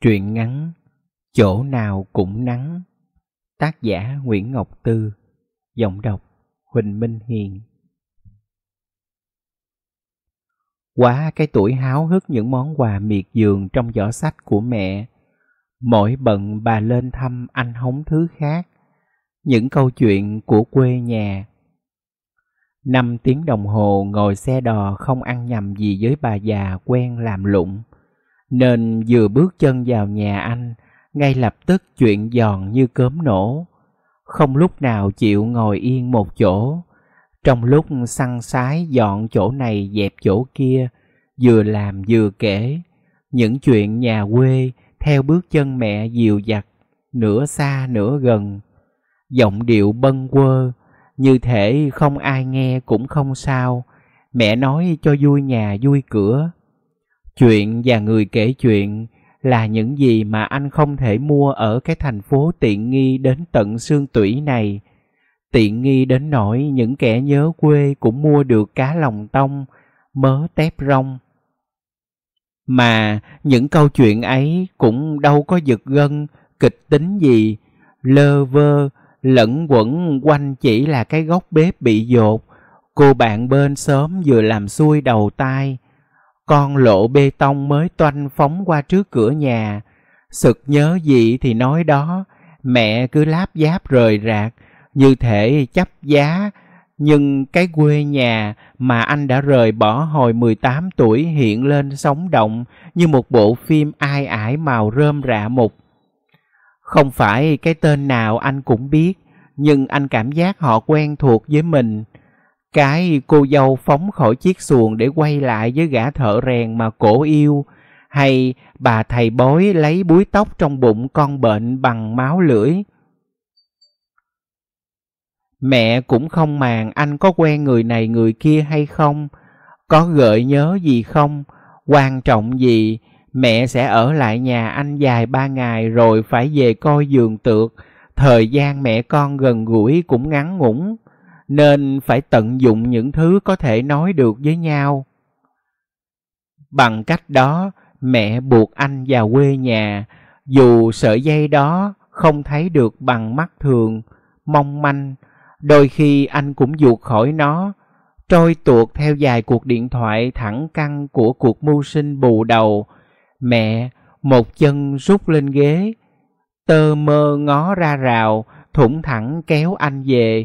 Truyện ngắn Chỗ nào cũng nắng Tác giả Nguyễn Ngọc Tư Giọng đọc Huỳnh Minh Hiền Quá cái tuổi háo hức những món quà miệt giường trong giỏ sách của mẹ Mỗi bận bà lên thăm anh hóng thứ khác Những câu chuyện của quê nhà Năm tiếng đồng hồ ngồi xe đò không ăn nhầm gì với bà già quen làm lụng nên vừa bước chân vào nhà anh, ngay lập tức chuyện giòn như cớm nổ, không lúc nào chịu ngồi yên một chỗ. Trong lúc săn sái dọn chỗ này dẹp chỗ kia, vừa làm vừa kể, những chuyện nhà quê theo bước chân mẹ dìu dặt, nửa xa nửa gần, giọng điệu bâng quơ, như thể không ai nghe cũng không sao, mẹ nói cho vui nhà vui cửa, Chuyện và người kể chuyện là những gì mà anh không thể mua ở cái thành phố tiện nghi đến tận xương tủy này. Tiện nghi đến nỗi những kẻ nhớ quê cũng mua được cá lòng tông, mớ tép rong. Mà những câu chuyện ấy cũng đâu có giật gân, kịch tính gì, lơ vơ, lẫn quẩn quanh chỉ là cái góc bếp bị dột, cô bạn bên sớm vừa làm xuôi đầu tai con lộ bê tông mới toanh phóng qua trước cửa nhà. Sực nhớ gì thì nói đó, mẹ cứ láp giáp rời rạc, như thể chấp giá. Nhưng cái quê nhà mà anh đã rời bỏ hồi 18 tuổi hiện lên sống động như một bộ phim ai ải màu rơm rạ mục. Không phải cái tên nào anh cũng biết, nhưng anh cảm giác họ quen thuộc với mình – cái cô dâu phóng khỏi chiếc xuồng để quay lại với gã thợ rèn mà cổ yêu, hay bà thầy bói lấy búi tóc trong bụng con bệnh bằng máu lưỡi. Mẹ cũng không màng anh có quen người này người kia hay không, có gợi nhớ gì không, quan trọng gì, mẹ sẽ ở lại nhà anh dài ba ngày rồi phải về coi giường tược, thời gian mẹ con gần gũi cũng ngắn ngủn nên phải tận dụng những thứ có thể nói được với nhau bằng cách đó mẹ buộc anh vào quê nhà dù sợi dây đó không thấy được bằng mắt thường mong manh đôi khi anh cũng vụt khỏi nó trôi tuột theo dài cuộc điện thoại thẳng căng của cuộc mưu sinh bù đầu mẹ một chân rút lên ghế tơ mơ ngó ra rào thủng thẳng kéo anh về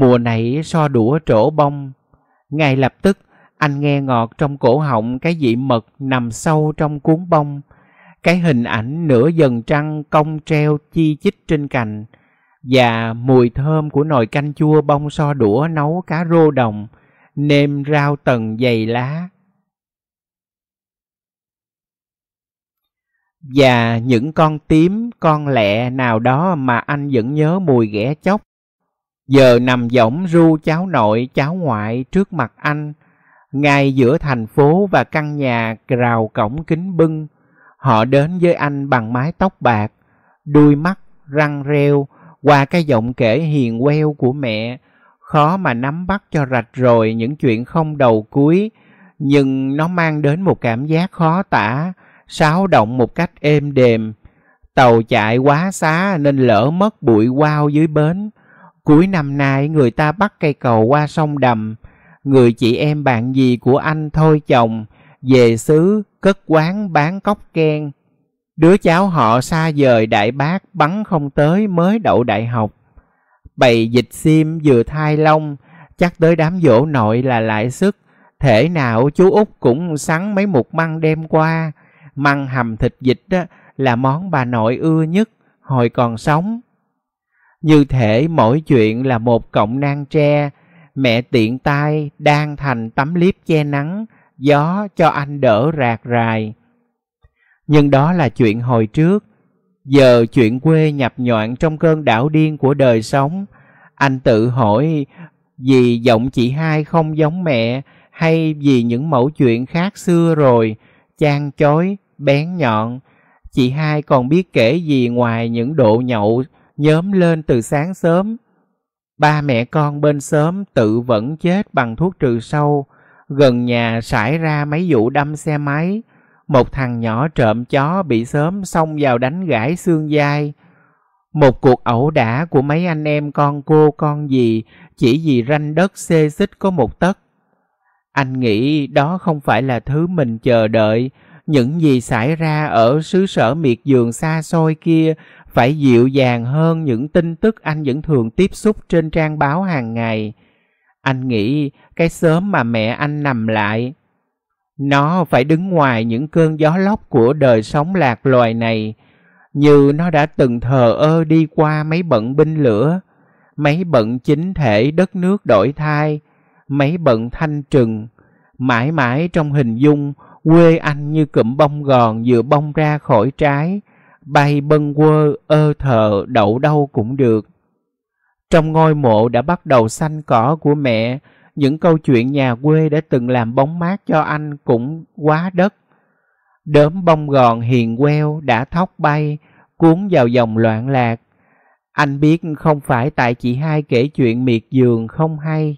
Mùa nãy so đũa trổ bông. Ngay lập tức, anh nghe ngọt trong cổ họng cái dị mật nằm sâu trong cuốn bông. Cái hình ảnh nửa dần trăng cong treo chi chít trên cành. Và mùi thơm của nồi canh chua bông so đũa nấu cá rô đồng, nêm rau tầng dày lá. Và những con tím, con lẹ nào đó mà anh vẫn nhớ mùi ghẻ chóc giờ nằm võng ru cháu nội cháu ngoại trước mặt anh ngay giữa thành phố và căn nhà rào cổng kính bưng họ đến với anh bằng mái tóc bạc đuôi mắt răng reo qua cái giọng kể hiền queo của mẹ khó mà nắm bắt cho rạch rồi những chuyện không đầu cuối nhưng nó mang đến một cảm giác khó tả sáo động một cách êm đềm tàu chạy quá xá nên lỡ mất bụi quao dưới bến Cuối năm nay người ta bắt cây cầu qua sông đầm, người chị em bạn gì của anh thôi chồng, về xứ cất quán bán cốc ken. Đứa cháu họ xa dời đại bác bắn không tới mới đậu đại học. Bày dịch sim vừa thai long, chắc tới đám dỗ nội là lại sức. Thể nào chú Út cũng sắn mấy mục măng đem qua. Măng hầm thịt dịch đó là món bà nội ưa nhất hồi còn sống. Như thể mỗi chuyện là một cọng nang tre, mẹ tiện tay đang thành tấm liếp che nắng, gió cho anh đỡ rạc rài. Nhưng đó là chuyện hồi trước, giờ chuyện quê nhập nhọn trong cơn đảo điên của đời sống. Anh tự hỏi vì giọng chị hai không giống mẹ hay vì những mẫu chuyện khác xưa rồi, chan chối, bén nhọn. Chị hai còn biết kể gì ngoài những độ nhậu nhóm lên từ sáng sớm. Ba mẹ con bên sớm tự vẫn chết bằng thuốc trừ sâu, gần nhà xảy ra mấy vụ đâm xe máy, một thằng nhỏ trộm chó bị sớm xông vào đánh gãy xương dai. Một cuộc ẩu đả của mấy anh em con cô con gì chỉ vì ranh đất xê xích có một tấc. Anh nghĩ đó không phải là thứ mình chờ đợi, những gì xảy ra ở xứ sở miệt vườn xa xôi kia phải dịu dàng hơn những tin tức anh vẫn thường tiếp xúc trên trang báo hàng ngày. Anh nghĩ cái sớm mà mẹ anh nằm lại, nó phải đứng ngoài những cơn gió lốc của đời sống lạc loài này, như nó đã từng thờ ơ đi qua mấy bận binh lửa, mấy bận chính thể đất nước đổi thai, mấy bận thanh trừng, mãi mãi trong hình dung quê anh như cụm bông gòn vừa bông ra khỏi trái, bay bâng quơ, ơ thờ, đậu đâu cũng được. Trong ngôi mộ đã bắt đầu xanh cỏ của mẹ, những câu chuyện nhà quê đã từng làm bóng mát cho anh cũng quá đất. đớm bông gòn hiền queo đã thóc bay, cuốn vào dòng loạn lạc. Anh biết không phải tại chị hai kể chuyện miệt giường không hay.